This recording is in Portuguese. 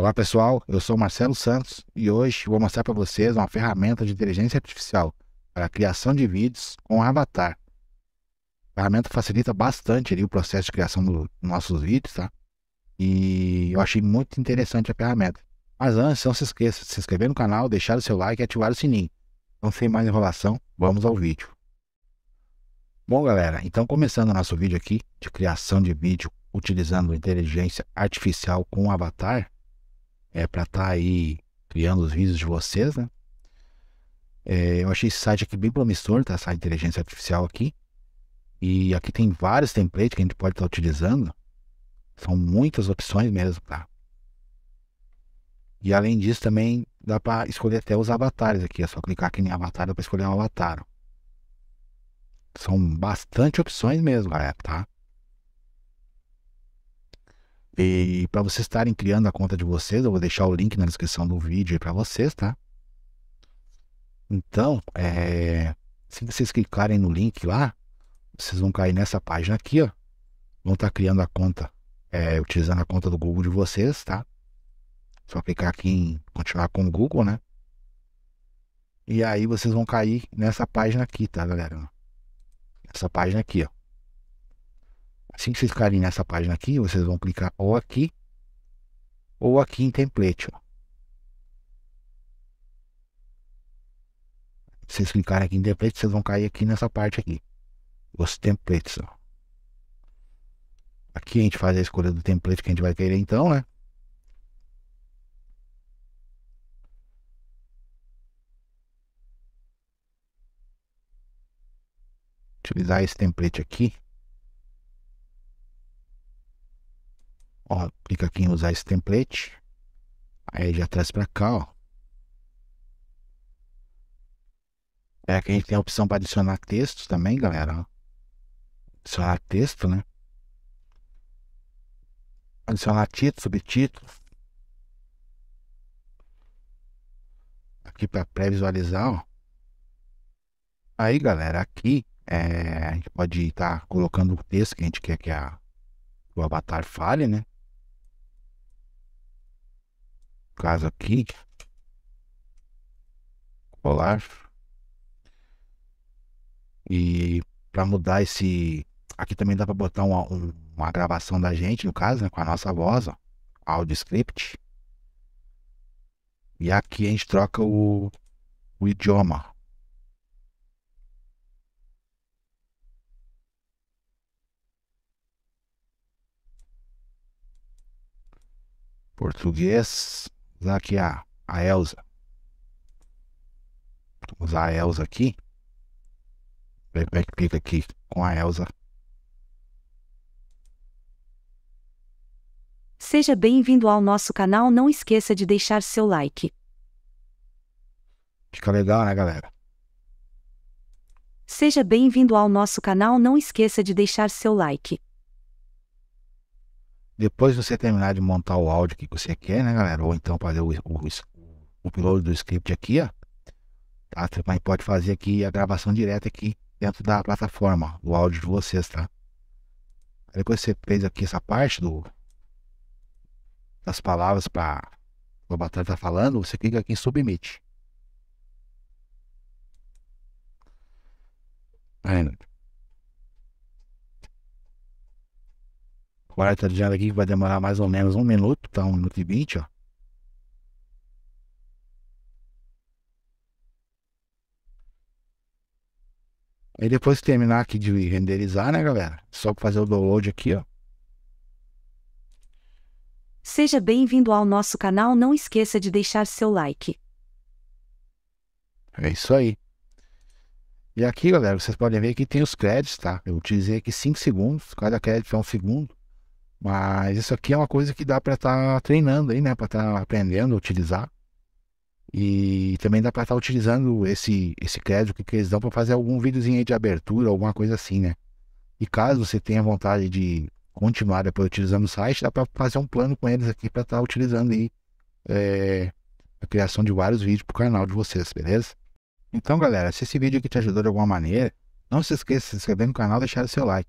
Olá pessoal, eu sou Marcelo Santos e hoje vou mostrar para vocês uma ferramenta de inteligência artificial para a criação de vídeos com avatar. A ferramenta facilita bastante ali, o processo de criação dos nossos vídeos, tá? E eu achei muito interessante a ferramenta. Mas antes, não se esqueça de se inscrever no canal, deixar o seu like e ativar o sininho. Então, sem mais enrolação, vamos ao vídeo. Bom, galera, então começando o nosso vídeo aqui de criação de vídeo utilizando inteligência artificial com avatar, é, para estar tá aí criando os vídeos de vocês, né? É, eu achei esse site aqui bem promissor, tá? Essa inteligência artificial aqui. E aqui tem vários templates que a gente pode estar tá utilizando. São muitas opções mesmo, tá? E além disso também dá para escolher até os avatares aqui. É só clicar aqui em avatar para escolher um avatar. São bastante opções mesmo, galera, tá? E para vocês estarem criando a conta de vocês, eu vou deixar o link na descrição do vídeo aí para vocês, tá? Então, é, se vocês clicarem no link lá, vocês vão cair nessa página aqui, ó. Vão estar tá criando a conta, é, utilizando a conta do Google de vocês, tá? Só clicar aqui em continuar com o Google, né? E aí vocês vão cair nessa página aqui, tá, galera? Essa página aqui, ó. Assim que vocês clicarem nessa página aqui, vocês vão clicar ou aqui ou aqui em template. Ó. Vocês clicarem aqui em template, vocês vão cair aqui nessa parte aqui. Os templates. Ó. Aqui a gente faz a escolha do template que a gente vai querer então, né? utilizar esse template aqui Ó, clica aqui em usar esse template. Aí já traz para cá, ó. É que a gente tem a opção para adicionar texto também, galera. Adicionar texto, né? Adicionar título, subtítulo. Aqui para pré-visualizar, ó. Aí, galera, aqui é, a gente pode estar tá colocando o texto que a gente quer que, a, que o avatar fale, né? caso aqui, colar. E para mudar esse. Aqui também dá para botar uma, uma gravação da gente, no caso, né, com a nossa voz, ó, audio script. E aqui a gente troca o, o idioma. Português usar aqui a, a Elsa. Vou usar a Elsa aqui. Ver como é que fica aqui com a Elsa. Seja bem-vindo ao nosso canal. Não esqueça de deixar seu like. Fica legal, né, galera? Seja bem-vindo ao nosso canal. Não esqueça de deixar seu like. Depois de você terminar de montar o áudio que você quer, né, galera? Ou então fazer o, o, o upload do script aqui, ó. Tá? Você pode fazer aqui a gravação direta aqui dentro da plataforma, o áudio de vocês, tá? Aí depois você fez aqui essa parte do das palavras para o batalha tá falando, você clica aqui em submit. Aí, quarta de aqui, que vai demorar mais ou menos um minuto, tá? Um minuto e vinte, ó. E depois que terminar aqui de renderizar, né, galera? Só fazer o download aqui, ó. Seja bem-vindo ao nosso canal. Não esqueça de deixar seu like. É isso aí. E aqui, galera, vocês podem ver que tem os créditos, tá? Eu utilizei aqui 5 segundos. Cada crédito é um segundo. Mas isso aqui é uma coisa que dá para estar tá treinando aí, né? Para estar tá aprendendo a utilizar. E também dá para estar tá utilizando esse, esse crédito que eles dão para fazer algum videozinho aí de abertura, alguma coisa assim, né? E caso você tenha vontade de continuar depois utilizando o site, dá para fazer um plano com eles aqui para estar tá utilizando aí é, a criação de vários vídeos para o canal de vocês, beleza? Então, galera, se esse vídeo aqui te ajudou de alguma maneira, não se esqueça de se inscrever no canal e deixar o seu like.